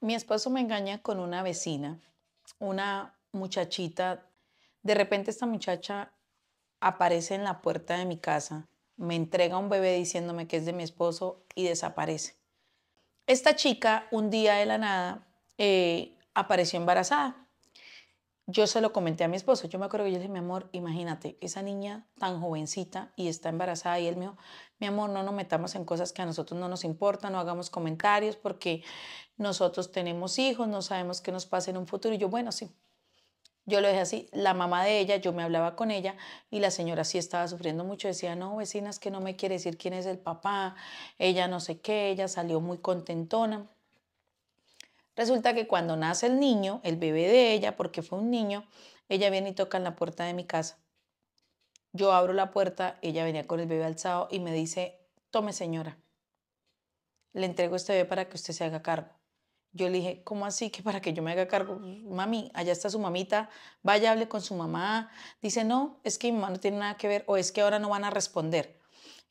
Mi esposo me engaña con una vecina, una muchachita. De repente esta muchacha aparece en la puerta de mi casa, me entrega un bebé diciéndome que es de mi esposo y desaparece. Esta chica un día de la nada eh, apareció embarazada yo se lo comenté a mi esposo. Yo me acuerdo que yo le dije, mi amor, imagínate, esa niña tan jovencita y está embarazada. Y él me dijo, mi amor, no nos metamos en cosas que a nosotros no nos importan, no hagamos comentarios porque nosotros tenemos hijos, no sabemos qué nos pasa en un futuro. Y yo, bueno, sí. Yo lo dejé así. La mamá de ella, yo me hablaba con ella y la señora sí estaba sufriendo mucho. Decía, no, vecinas, que no me quiere decir quién es el papá. Ella no sé qué, ella salió muy contentona. Resulta que cuando nace el niño, el bebé de ella, porque fue un niño, ella viene y toca en la puerta de mi casa. Yo abro la puerta, ella venía con el bebé alzado y me dice, tome señora, le entrego este bebé para que usted se haga cargo. Yo le dije, ¿cómo así que para que yo me haga cargo? Mami, allá está su mamita, vaya, hable con su mamá. Dice, no, es que mi mamá no tiene nada que ver o es que ahora no van a responder.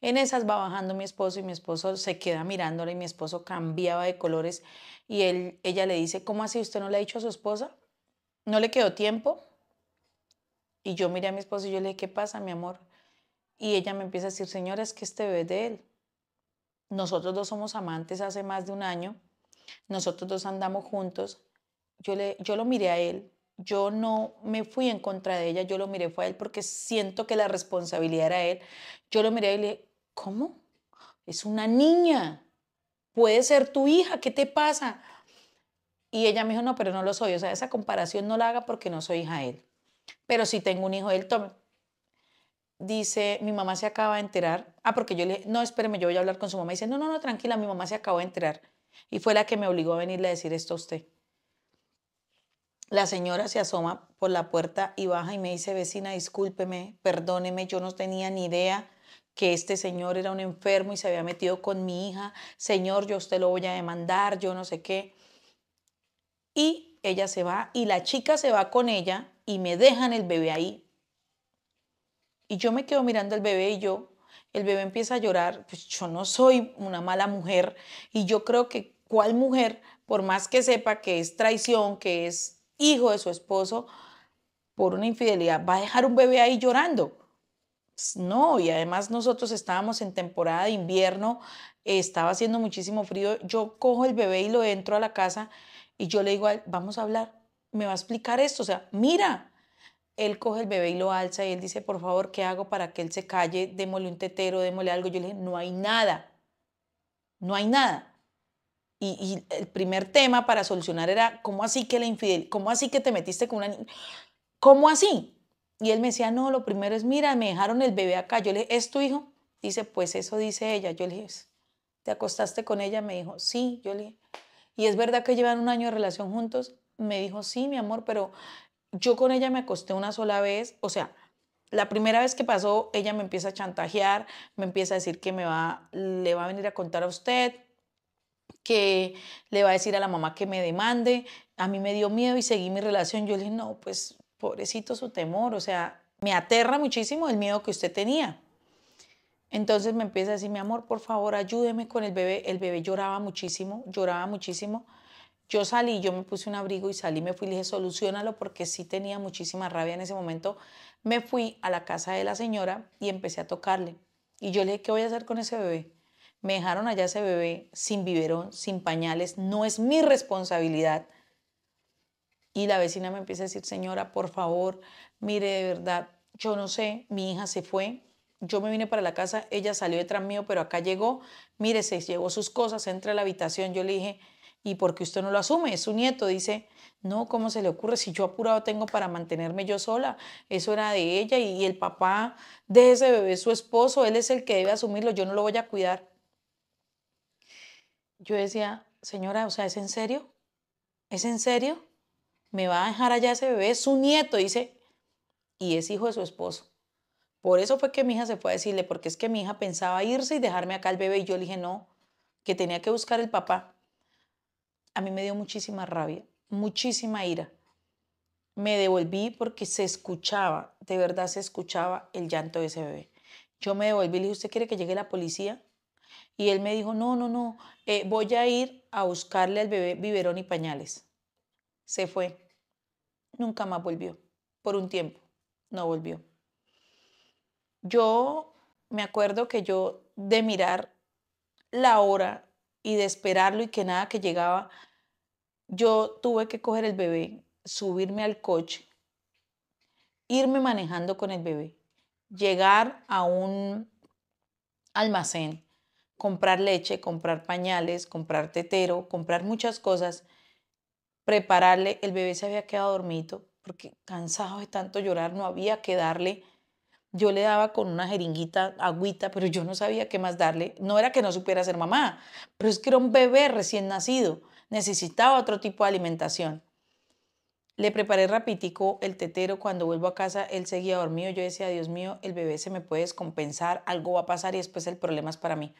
En esas va bajando mi esposo y mi esposo se queda mirándola y mi esposo cambiaba de colores y él, ella le dice, ¿cómo así usted no le ha dicho a su esposa? ¿No le quedó tiempo? Y yo miré a mi esposo y yo le dije, ¿qué pasa, mi amor? Y ella me empieza a decir, señora, es que este bebé es de él. Nosotros dos somos amantes hace más de un año, nosotros dos andamos juntos. Yo, le, yo lo miré a él, yo no me fui en contra de ella, yo lo miré fue a él porque siento que la responsabilidad era él. Yo lo miré y le dije, ¿Cómo? Es una niña. Puede ser tu hija, ¿qué te pasa? Y ella me dijo, no, pero no lo soy. O sea, esa comparación no la haga porque no soy hija de él. Pero si tengo un hijo de él, tome. Dice, mi mamá se acaba de enterar. Ah, porque yo le dije, no, espéreme, yo voy a hablar con su mamá. Y dice, no, no, no, tranquila, mi mamá se acaba de enterar. Y fue la que me obligó a venirle a decir esto a usted. La señora se asoma por la puerta y baja y me dice, vecina, discúlpeme, perdóneme, yo no tenía ni idea que este señor era un enfermo y se había metido con mi hija, señor, yo usted lo voy a demandar, yo no sé qué. Y ella se va y la chica se va con ella y me dejan el bebé ahí. Y yo me quedo mirando al bebé y yo, el bebé empieza a llorar, pues yo no soy una mala mujer y yo creo que cuál mujer, por más que sepa que es traición, que es hijo de su esposo, por una infidelidad, va a dejar un bebé ahí llorando. Pues, no, y además nosotros estábamos en temporada de invierno, estaba haciendo muchísimo frío, yo cojo el bebé y lo entro a la casa y yo le digo, a vamos a hablar, me va a explicar esto, o sea, mira, él coge el bebé y lo alza y él dice, por favor, ¿qué hago para que él se calle? Démosle un tetero, démosle algo. Yo le dije, no hay nada, no hay nada. Y, y el primer tema para solucionar era, ¿cómo así que la infidelidad? ¿Cómo así que te metiste con una niña? ¿Cómo así? Y él me decía, no, lo primero es, mira, me dejaron el bebé acá. Yo le dije, ¿es tu hijo? Dice, pues eso dice ella. Yo le dije, ¿te acostaste con ella? Me dijo, sí. Yo le ¿y es verdad que llevan un año de relación juntos? Me dijo, sí, mi amor, pero yo con ella me acosté una sola vez. O sea, la primera vez que pasó, ella me empieza a chantajear, me empieza a decir que me va, le va a venir a contar a usted, que le va a decir a la mamá que me demande. A mí me dio miedo y seguí mi relación. Yo le dije, no, pues pobrecito su temor, o sea, me aterra muchísimo el miedo que usted tenía. Entonces me empieza a decir, mi amor, por favor, ayúdeme con el bebé. El bebé lloraba muchísimo, lloraba muchísimo. Yo salí, yo me puse un abrigo y salí, me fui y le dije, solucionalo porque sí tenía muchísima rabia en ese momento. Me fui a la casa de la señora y empecé a tocarle. Y yo le dije, ¿qué voy a hacer con ese bebé? Me dejaron allá ese bebé sin biberón, sin pañales, no es mi responsabilidad. Y la vecina me empieza a decir, señora, por favor, mire, de verdad, yo no sé, mi hija se fue, yo me vine para la casa, ella salió detrás mío, pero acá llegó, mire, se llevó sus cosas, entra a la habitación, yo le dije, ¿y por qué usted no lo asume? Es su nieto, dice, no, ¿cómo se le ocurre? Si yo apurado tengo para mantenerme yo sola, eso era de ella y el papá de ese bebé, su esposo, él es el que debe asumirlo, yo no lo voy a cuidar. Yo decía, señora, o sea, ¿es en serio? ¿Es en serio? me va a dejar allá ese bebé, su nieto, dice, y es hijo de su esposo. Por eso fue que mi hija se fue a decirle, porque es que mi hija pensaba irse y dejarme acá el bebé y yo le dije no, que tenía que buscar el papá. A mí me dio muchísima rabia, muchísima ira. Me devolví porque se escuchaba, de verdad se escuchaba el llanto de ese bebé. Yo me devolví y le dije, ¿usted quiere que llegue la policía? Y él me dijo, no, no, no, eh, voy a ir a buscarle al bebé biberón y pañales se fue. Nunca más volvió. Por un tiempo, no volvió. Yo me acuerdo que yo de mirar la hora y de esperarlo y que nada que llegaba, yo tuve que coger el bebé, subirme al coche, irme manejando con el bebé, llegar a un almacén, comprar leche, comprar pañales, comprar tetero, comprar muchas cosas prepararle, el bebé se había quedado dormido porque cansado de tanto llorar, no había que darle. Yo le daba con una jeringuita agüita, pero yo no sabía qué más darle. No era que no supiera ser mamá, pero es que era un bebé recién nacido, necesitaba otro tipo de alimentación. Le preparé rapidito el tetero, cuando vuelvo a casa él seguía dormido, yo decía, Dios mío, el bebé se me puede descompensar, algo va a pasar y después el problema es para mí.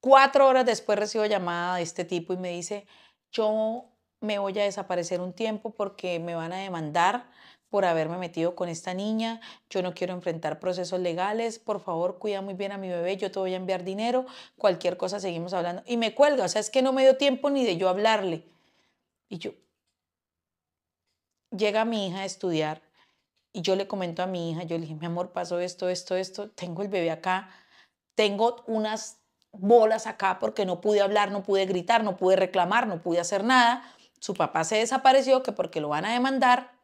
Cuatro horas después recibo llamada de este tipo y me dice, yo me voy a desaparecer un tiempo porque me van a demandar por haberme metido con esta niña, yo no quiero enfrentar procesos legales, por favor cuida muy bien a mi bebé, yo te voy a enviar dinero, cualquier cosa seguimos hablando. Y me cuelga, o sea, es que no me dio tiempo ni de yo hablarle. Y yo, llega mi hija a estudiar y yo le comento a mi hija, yo le dije, mi amor, pasó esto, esto, esto, tengo el bebé acá, tengo unas bolas acá porque no pude hablar, no pude gritar, no pude reclamar, no pude hacer nada su papá se desapareció, que porque lo van a demandar.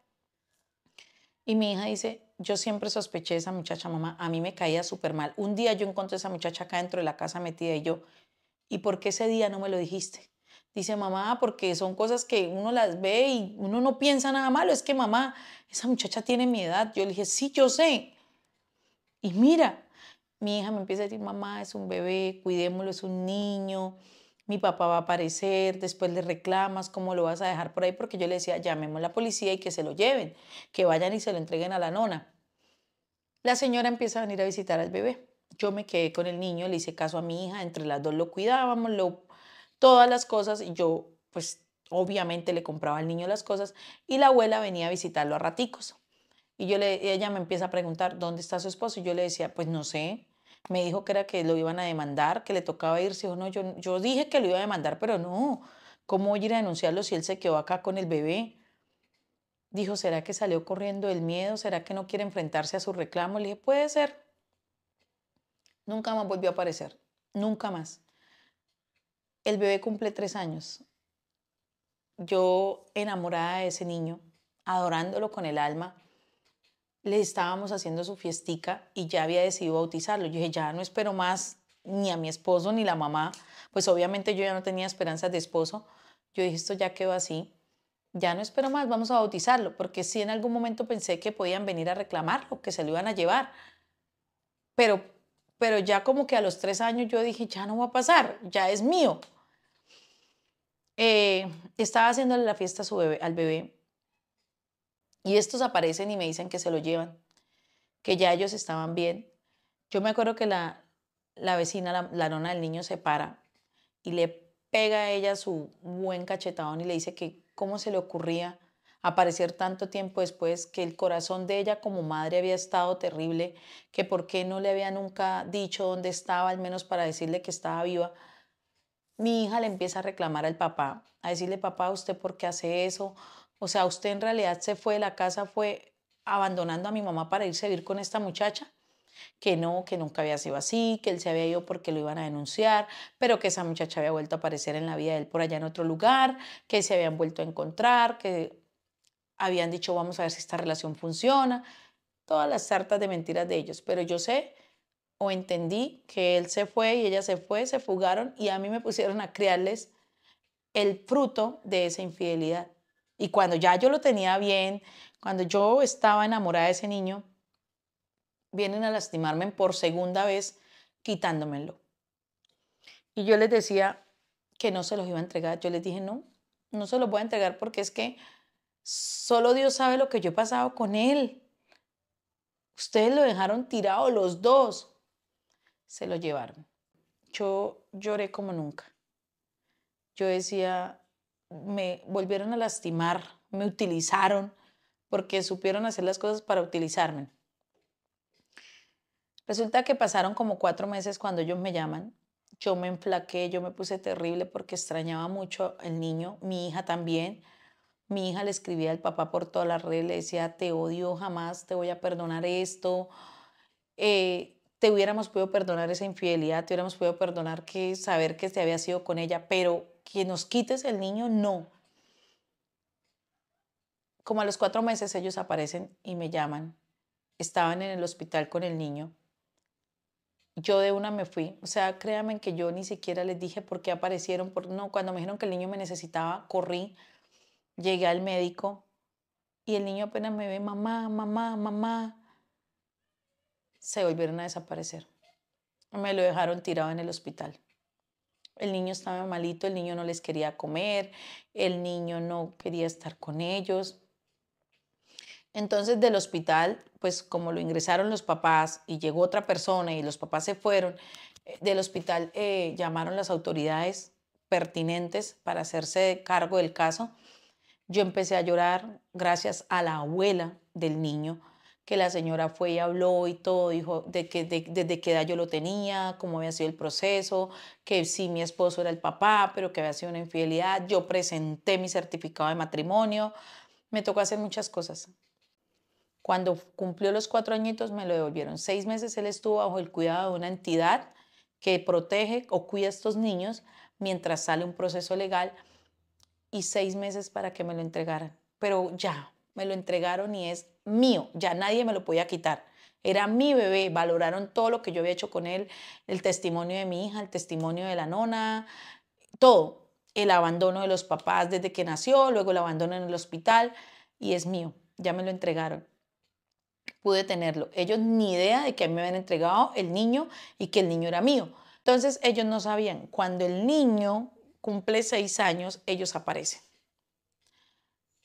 Y mi hija dice, yo siempre sospeché esa muchacha, mamá, a mí me caía súper mal. Un día yo encontré a esa muchacha acá dentro de la casa metida y yo, ¿y por qué ese día no me lo dijiste? Dice, mamá, porque son cosas que uno las ve y uno no piensa nada malo. Es que, mamá, esa muchacha tiene mi edad. Yo le dije, sí, yo sé. Y mira, mi hija me empieza a decir, mamá, es un bebé, cuidémoslo, es un niño mi papá va a aparecer, después le reclamas cómo lo vas a dejar por ahí, porque yo le decía, llamemos a la policía y que se lo lleven, que vayan y se lo entreguen a la nona. La señora empieza a venir a visitar al bebé. Yo me quedé con el niño, le hice caso a mi hija, entre las dos lo cuidábamos, todas las cosas, y yo pues obviamente le compraba al niño las cosas, y la abuela venía a visitarlo a raticos. Y yo le, ella me empieza a preguntar, ¿dónde está su esposo? Y yo le decía, pues no sé, me dijo que era que lo iban a demandar, que le tocaba irse. o no, yo, yo dije que lo iba a demandar, pero no. ¿Cómo a ir a denunciarlo si él se quedó acá con el bebé? Dijo, ¿será que salió corriendo del miedo? ¿Será que no quiere enfrentarse a su reclamo? Le dije, puede ser. Nunca más volvió a aparecer. Nunca más. El bebé cumple tres años. Yo enamorada de ese niño, adorándolo con el alma, le estábamos haciendo su fiestica y ya había decidido bautizarlo. Yo dije, ya no espero más ni a mi esposo ni la mamá, pues obviamente yo ya no tenía esperanzas de esposo. Yo dije, esto ya quedó así, ya no espero más, vamos a bautizarlo, porque sí en algún momento pensé que podían venir a reclamarlo, que se lo iban a llevar. Pero, pero ya como que a los tres años yo dije, ya no va a pasar, ya es mío. Eh, estaba haciéndole la fiesta su bebé, al bebé y estos aparecen y me dicen que se lo llevan, que ya ellos estaban bien. Yo me acuerdo que la, vecina, la, la del niño, se para y le pega a ella su buen cachetadón y le dice que cómo se le ocurría aparecer tanto tiempo después, que el corazón de ella como madre había estado terrible, que por qué no le había nunca dicho dónde estaba, al menos para decirle que estaba viva. Mi hija le empieza a reclamar al papá, a decirle, papá, ¿usted por qué hace eso? O sea, usted en realidad se fue de la casa, fue abandonando a mi mamá para irse a vivir con esta muchacha. Que no, que nunca había sido así, que él se había ido porque lo iban a denunciar, pero que esa muchacha había vuelto a aparecer en la vida de él por allá en otro lugar, que se habían vuelto a encontrar, que habían dicho vamos a ver si esta relación funciona. Todas las tartas de mentiras de ellos. Pero yo sé o entendí que él se fue y ella se fue, se fugaron y a mí me pusieron a criarles el fruto de esa infidelidad. Y cuando ya yo lo tenía bien, cuando yo estaba enamorada de ese niño, vienen a lastimarme por segunda vez quitándomelo. Y yo les decía que no se los iba a entregar. Yo les dije, no, no se los voy a entregar porque es que solo Dios sabe lo que yo he pasado con él. Ustedes lo dejaron tirado los dos. Se lo llevaron. Yo lloré como nunca. Yo decía, me volvieron a lastimar, me utilizaron, porque supieron hacer las cosas para utilizarme. Resulta que pasaron como cuatro meses cuando ellos me llaman. Yo me enflaqué, yo me puse terrible porque extrañaba mucho al niño, mi hija también. Mi hija le escribía al papá por toda la redes, le decía, te odio, jamás te voy a perdonar esto. Eh, te hubiéramos podido perdonar esa infidelidad, te hubiéramos podido perdonar que saber que te había sido con ella, pero que nos quites el niño, no. Como a los cuatro meses ellos aparecen y me llaman. Estaban en el hospital con el niño. Yo de una me fui. O sea, créanme que yo ni siquiera les dije por qué aparecieron. No, cuando me dijeron que el niño me necesitaba, corrí. Llegué al médico y el niño apenas me ve, mamá, mamá, mamá. Se volvieron a desaparecer. Me lo dejaron tirado en el hospital. El niño estaba malito, el niño no les quería comer, el niño no quería estar con ellos. Entonces del hospital, pues como lo ingresaron los papás y llegó otra persona y los papás se fueron, eh, del hospital eh, llamaron las autoridades pertinentes para hacerse cargo del caso. Yo empecé a llorar gracias a la abuela del niño que la señora fue y habló y todo, dijo de que, desde qué edad yo lo tenía, cómo había sido el proceso, que sí mi esposo era el papá, pero que había sido una infidelidad. Yo presenté mi certificado de matrimonio, me tocó hacer muchas cosas. Cuando cumplió los cuatro añitos me lo devolvieron. Seis meses él estuvo bajo el cuidado de una entidad que protege o cuida a estos niños mientras sale un proceso legal y seis meses para que me lo entregaran. Pero ya, me lo entregaron y es mío, ya nadie me lo podía quitar. Era mi bebé, valoraron todo lo que yo había hecho con él, el testimonio de mi hija, el testimonio de la nona, todo, el abandono de los papás desde que nació, luego el abandono en el hospital y es mío, ya me lo entregaron. Pude tenerlo. Ellos ni idea de que me habían entregado el niño y que el niño era mío. Entonces ellos no sabían. Cuando el niño cumple seis años, ellos aparecen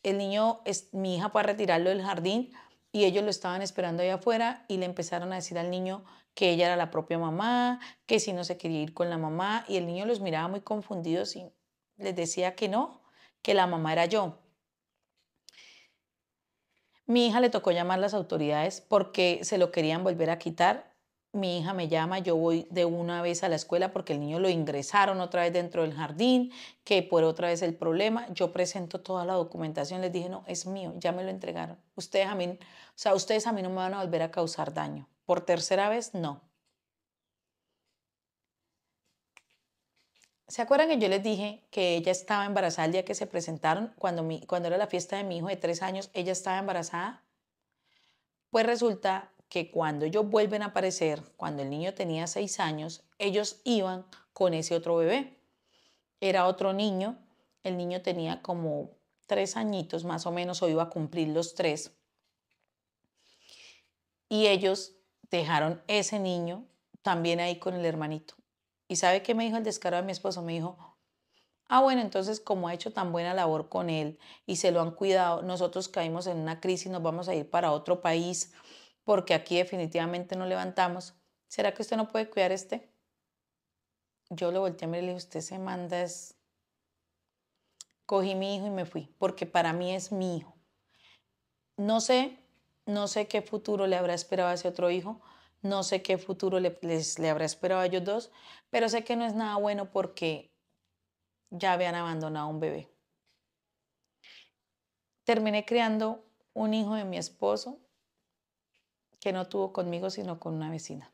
el niño, es, mi hija fue a retirarlo del jardín y ellos lo estaban esperando ahí afuera y le empezaron a decir al niño que ella era la propia mamá, que si no se quería ir con la mamá y el niño los miraba muy confundidos y les decía que no, que la mamá era yo. Mi hija le tocó llamar las autoridades porque se lo querían volver a quitar mi hija me llama, yo voy de una vez a la escuela porque el niño lo ingresaron otra vez dentro del jardín, que por otra vez el problema, yo presento toda la documentación, les dije, no, es mío, ya me lo entregaron. Ustedes a mí, o sea, ustedes a mí no me van a volver a causar daño. Por tercera vez, no. ¿Se acuerdan que yo les dije que ella estaba embarazada el día que se presentaron, cuando, cuando era la fiesta de mi hijo de tres años, ella estaba embarazada? Pues resulta que cuando ellos vuelven a aparecer, cuando el niño tenía seis años, ellos iban con ese otro bebé. Era otro niño, el niño tenía como tres añitos más o menos o iba a cumplir los tres. Y ellos dejaron ese niño también ahí con el hermanito. ¿Y sabe qué me dijo el descaro de mi esposo? Me dijo, ah, bueno, entonces como ha hecho tan buena labor con él y se lo han cuidado, nosotros caímos en una crisis, nos vamos a ir para otro país porque aquí definitivamente no levantamos. ¿Será que usted no puede cuidar este? Yo lo volteé a mirar y le dije, usted se manda Cogí mi hijo y me fui, porque para mí es mi hijo. No sé, no sé qué futuro le habrá esperado a ese otro hijo, no sé qué futuro le, les, le habrá esperado a ellos dos, pero sé que no es nada bueno porque ya habían abandonado a un bebé. Terminé criando un hijo de mi esposo, que no tuvo conmigo, sino con una vecina.